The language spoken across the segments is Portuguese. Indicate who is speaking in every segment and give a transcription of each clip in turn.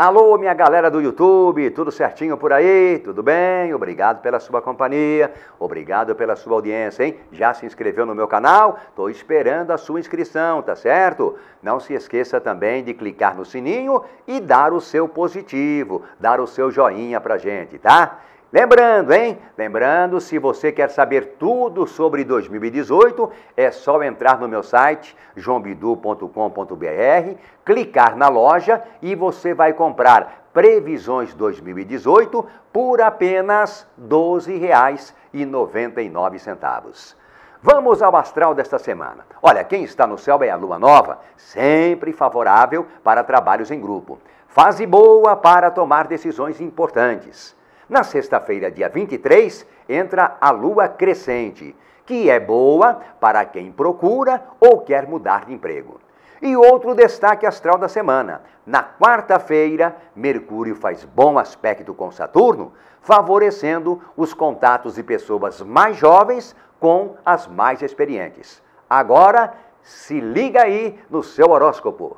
Speaker 1: Alô, minha galera do YouTube, tudo certinho por aí? Tudo bem? Obrigado pela sua companhia, obrigado pela sua audiência, hein? Já se inscreveu no meu canal? Tô esperando a sua inscrição, tá certo? Não se esqueça também de clicar no sininho e dar o seu positivo, dar o seu joinha pra gente, tá? Lembrando, hein? Lembrando, se você quer saber tudo sobre 2018, é só entrar no meu site joambidu.com.br, clicar na loja e você vai comprar Previsões 2018 por apenas R$ 12,99. Vamos ao astral desta semana. Olha, quem está no céu é a lua nova, sempre favorável para trabalhos em grupo. Fase boa para tomar decisões importantes. Na sexta-feira, dia 23, entra a lua crescente, que é boa para quem procura ou quer mudar de emprego. E outro destaque astral da semana. Na quarta-feira, Mercúrio faz bom aspecto com Saturno, favorecendo os contatos de pessoas mais jovens com as mais experientes. Agora, se liga aí no seu horóscopo.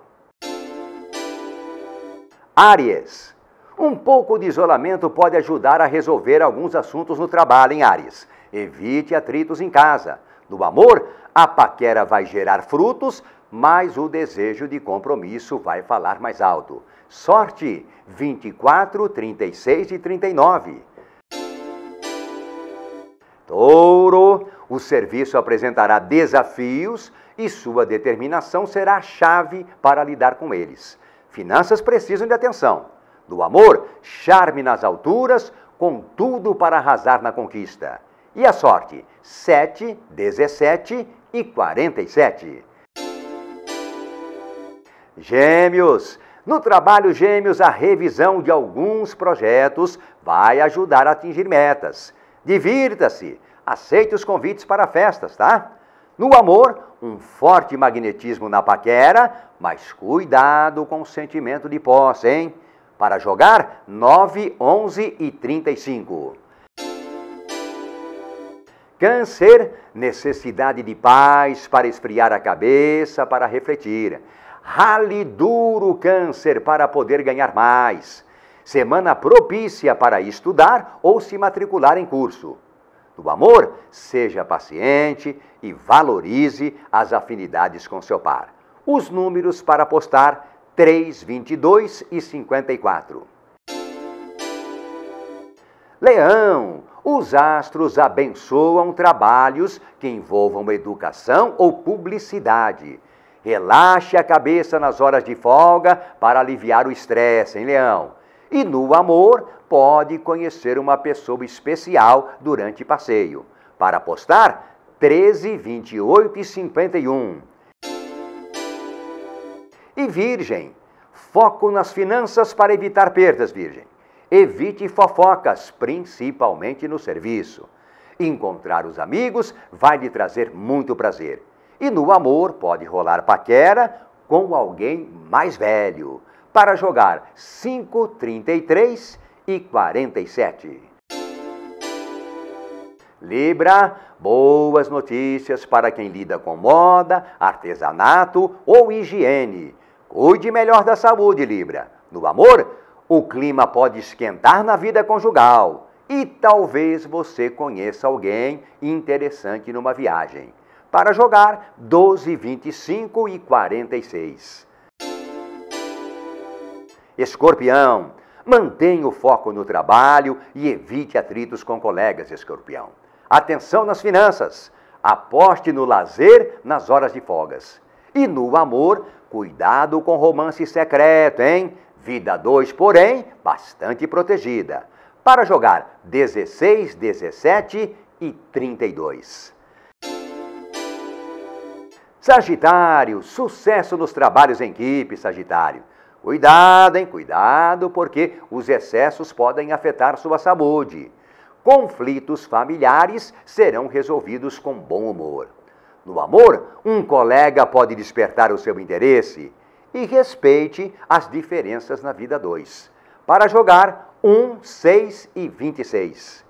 Speaker 1: Aries. Um pouco de isolamento pode ajudar a resolver alguns assuntos no trabalho, em Ares? Evite atritos em casa. No amor, a paquera vai gerar frutos, mas o desejo de compromisso vai falar mais alto. Sorte 24, 36 e 39. Touro, o serviço apresentará desafios e sua determinação será a chave para lidar com eles. Finanças precisam de atenção. Do amor, charme nas alturas, com tudo para arrasar na conquista. E a sorte? 7, 17 e 47. Gêmeos. No trabalho Gêmeos, a revisão de alguns projetos vai ajudar a atingir metas. Divirta-se, aceite os convites para festas, tá? No amor, um forte magnetismo na paquera, mas cuidado com o sentimento de posse, hein? Para jogar, 9, 11 e 35. Câncer, necessidade de paz para esfriar a cabeça, para refletir. Rale duro câncer para poder ganhar mais. Semana propícia para estudar ou se matricular em curso. No amor, seja paciente e valorize as afinidades com seu par. Os números para apostar 3, 22 e 54. Leão, os astros abençoam trabalhos que envolvam educação ou publicidade. Relaxe a cabeça nas horas de folga para aliviar o estresse, hein, Leão? E no amor, pode conhecer uma pessoa especial durante passeio. Para apostar, 13, 28 e 51. E virgem, foco nas finanças para evitar perdas, virgem. Evite fofocas, principalmente no serviço. Encontrar os amigos vai lhe trazer muito prazer. E no amor pode rolar paquera com alguém mais velho. Para jogar 5, 33 e 47. Libra, boas notícias para quem lida com moda, artesanato ou higiene. Cuide melhor da saúde, Libra. No amor, o clima pode esquentar na vida conjugal e talvez você conheça alguém interessante numa viagem. Para jogar, 12, 25 e 46. Escorpião, mantenha o foco no trabalho e evite atritos com colegas, escorpião. Atenção nas finanças, aposte no lazer nas horas de folgas. E no amor, cuidado com romance secreto, hein? Vida 2, porém, bastante protegida. Para jogar 16, 17 e 32. Sagitário, sucesso nos trabalhos em equipe, Sagitário. Cuidado, hein? Cuidado, porque os excessos podem afetar sua saúde. Conflitos familiares serão resolvidos com bom humor. No amor, um colega pode despertar o seu interesse e respeite as diferenças na vida dois. Para jogar 1, 6 e 26.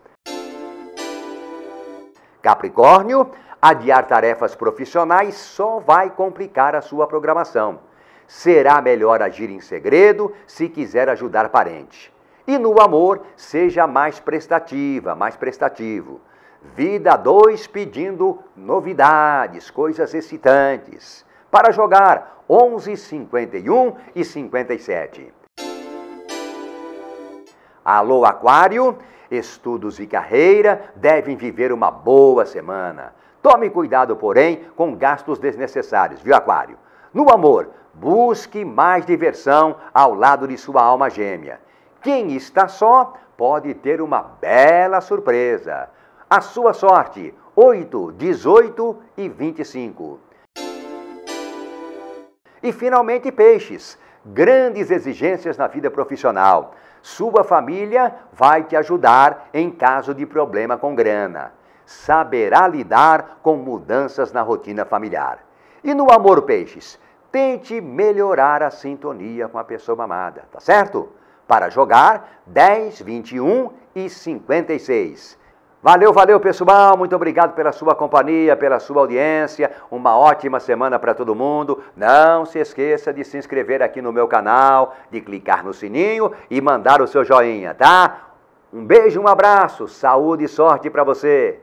Speaker 1: Capricórnio, adiar tarefas profissionais só vai complicar a sua programação. Será melhor agir em segredo se quiser ajudar parente. E no amor, seja mais prestativa, mais prestativo. Vida 2 pedindo novidades, coisas excitantes. Para jogar 11, 51 e 57. Alô, Aquário? Estudos e carreira devem viver uma boa semana. Tome cuidado, porém, com gastos desnecessários, viu, Aquário? No amor, busque mais diversão ao lado de sua alma gêmea. Quem está só pode ter uma bela surpresa. A sua sorte, 8, 18 e 25. E finalmente, peixes. Grandes exigências na vida profissional. Sua família vai te ajudar em caso de problema com grana. Saberá lidar com mudanças na rotina familiar. E no amor, peixes, tente melhorar a sintonia com a pessoa amada, tá certo? Para jogar, 10, 21 e 56. Valeu, valeu pessoal, muito obrigado pela sua companhia, pela sua audiência. Uma ótima semana para todo mundo. Não se esqueça de se inscrever aqui no meu canal, de clicar no sininho e mandar o seu joinha, tá? Um beijo, um abraço, saúde e sorte para você.